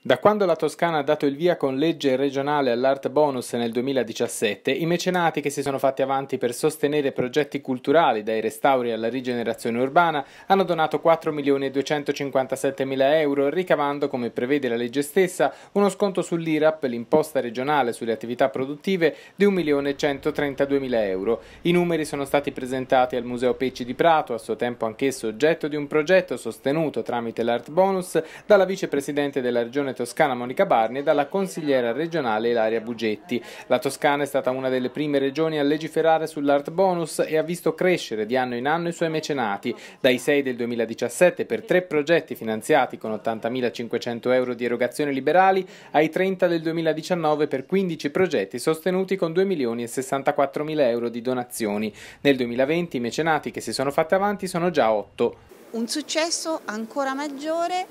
Da quando la Toscana ha dato il via con legge regionale all'Art Bonus nel 2017, i mecenati che si sono fatti avanti per sostenere progetti culturali, dai restauri alla rigenerazione urbana, hanno donato 4.257.000 euro, ricavando, come prevede la legge stessa, uno sconto sull'IRAP, l'imposta regionale sulle attività produttive, di 1.132.000 euro. I numeri sono stati presentati al Museo Pecci di Prato, a suo tempo anch'esso oggetto di un progetto sostenuto tramite l'Art Bonus, dalla vicepresidente della regione delegazione toscana Monica Barni e dalla consigliera regionale Ilaria Bugetti. La Toscana è stata una delle prime regioni a legiferare sull'art bonus e ha visto crescere di anno in anno i suoi mecenati, dai 6 del 2017 per tre progetti finanziati con 80.500 euro di erogazioni liberali ai 30 del 2019 per 15 progetti sostenuti con 2.064.000 euro di donazioni. Nel 2020 i mecenati che si sono fatti avanti sono già 8. Un successo ancora maggiore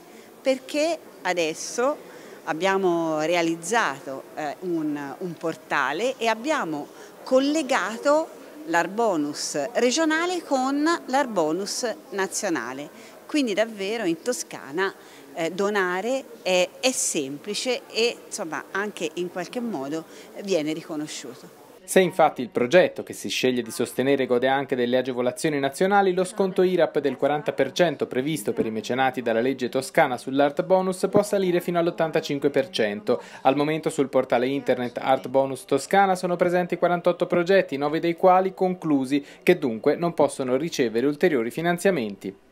perché adesso abbiamo realizzato eh, un, un portale e abbiamo collegato l'arbonus regionale con l'arbonus nazionale. Quindi davvero in Toscana eh, donare è, è semplice e insomma, anche in qualche modo viene riconosciuto. Se infatti il progetto che si sceglie di sostenere gode anche delle agevolazioni nazionali, lo sconto IRAP del 40% previsto per i mecenati dalla legge toscana sull'Art Bonus può salire fino all'85%. Al momento sul portale internet Art Bonus Toscana sono presenti 48 progetti, 9 dei quali conclusi, che dunque non possono ricevere ulteriori finanziamenti.